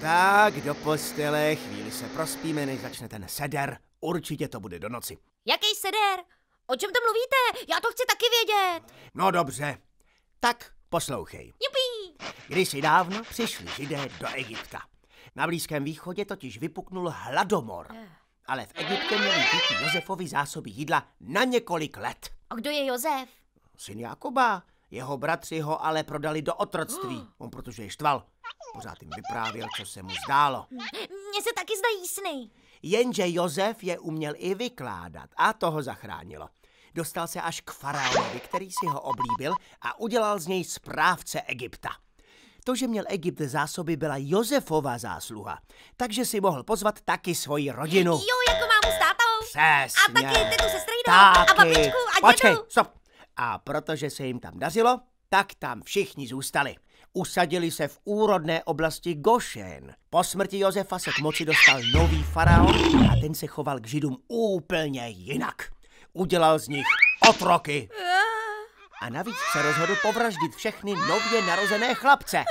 Tak, do postele, chvíli se prospíme, než začne ten seder. Určitě to bude do noci. Jaký seder? O čem to mluvíte? Já to chci taky vědět. No dobře, tak poslouchej. Jupí! si dávno přišli židé do Egypta. Na Blízkém východě totiž vypuknul hladomor. Eh. Ale v Egyptě měli děti Josefovi zásoby jídla na několik let. A kdo je Josef? Syn Jakoba. Jeho bratři ho ale prodali do otroctví, on protože je štval. Pořád jim vyprávěl, co se mu zdálo. Mně se taky zdají sny. Jenže Jozef je uměl i vykládat a toho zachránilo. Dostal se až k faraonovi, který si ho oblíbil a udělal z něj správce Egypta. To, že měl Egypt zásoby, byla Josefova zásluha, takže si mohl pozvat taky svoji rodinu. Jo, jako mámu s tátou. Přesně. A taky tetu se strýdou. Taky. A babičku a dědu. Počkej, stop. A protože se jim tam dařilo, tak tam všichni zůstali. Usadili se v úrodné oblasti Gošen. Po smrti Josefa se k moci dostal nový faraon a ten se choval k židům úplně jinak. Udělal z nich otroky. A navíc se rozhodl povraždit všechny nově narozené chlapce.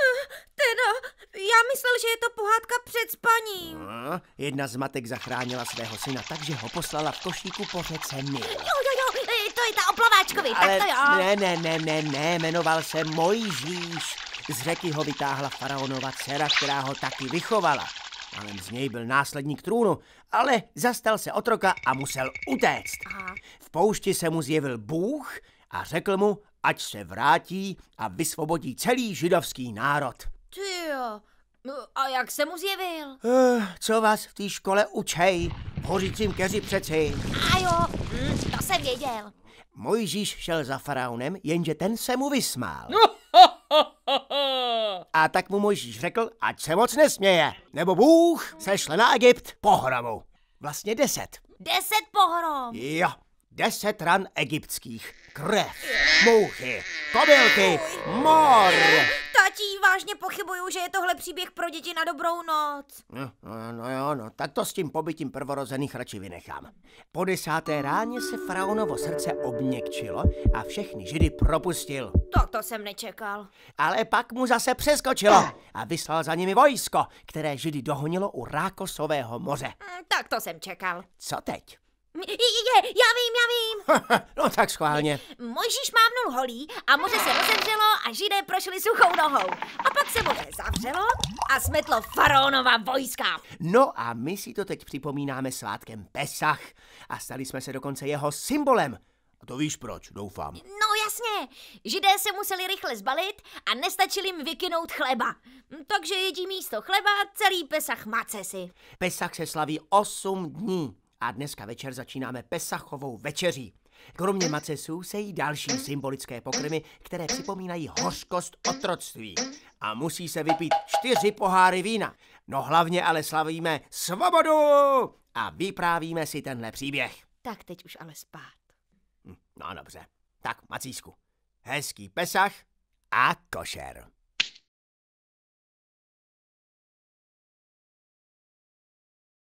Teda, já myslel, že je to pohádka před spaním. No, jedna z matek zachránila svého syna, takže ho poslala v košíku po řece Nil. Jo, jo, jo, e, to je ta o Ale tak to jo. Ne, ne, ne, ne, ne, jmenoval se Mojžíš. Z řeky ho vytáhla faraonova dcera, která ho taky vychovala. Malem z něj byl následník trůnu, ale zastal se otroka a musel utéct. Aha. V poušti se mu zjevil Bůh a řekl mu, ať se vrátí a vysvobodí celý židovský národ. Ty jo, no a jak se mu zjevil? Uh, co vás v té škole učej? hořícím keři přeci. A jo, hm, to jsem věděl. Mojžíš šel za faraonem, jenže ten se mu vysmál. No. A tak mu Mojžíš řekl, ať se moc nesměje, nebo Bůh sešle na Egypt pohromu. Vlastně deset. Deset pohrom? Jo, deset ran egyptských. Krev, mouchy, kobylky, mor. Tati, vážně pochybuju, že je tohle příběh pro děti na dobrou noc. No, no, no jo, no, no, tak to s tím pobytím prvorozených radši vynechám. Po desáté ráně se faraonovo srdce obněkčilo a všechny židy propustil. Toto to jsem nečekal. Ale pak mu zase přeskočilo a vyslal za nimi vojsko, které židy dohonilo u Rákosového moře. Eh, tak to jsem čekal. Co teď? Je, já vím, já vím. no tak schválně. Mojžíš mávnul holí a moře se rozevřelo a židé prošli suchou nohou. A pak se moře zavřelo a smetlo faraonova vojska. No a my si to teď připomínáme svátkem Pesach a stali jsme se dokonce jeho symbolem. A to víš proč, doufám. No jasně, židé se museli rychle zbalit a nestačili jim vykynout chleba. Takže jedí místo chleba celý Pesach macesy. Pesach se slaví 8 dní a dneska večer začínáme Pesachovou večeří. Kromě macesů se jí další symbolické pokrmy, které připomínají hořkost otroctví. A musí se vypít čtyři poháry vína. No hlavně ale slavíme svobodu a vyprávíme si tenhle příběh. Tak teď už ale spát. Hm, no dobře. Tak, Macísku, hezký Pesach a košer.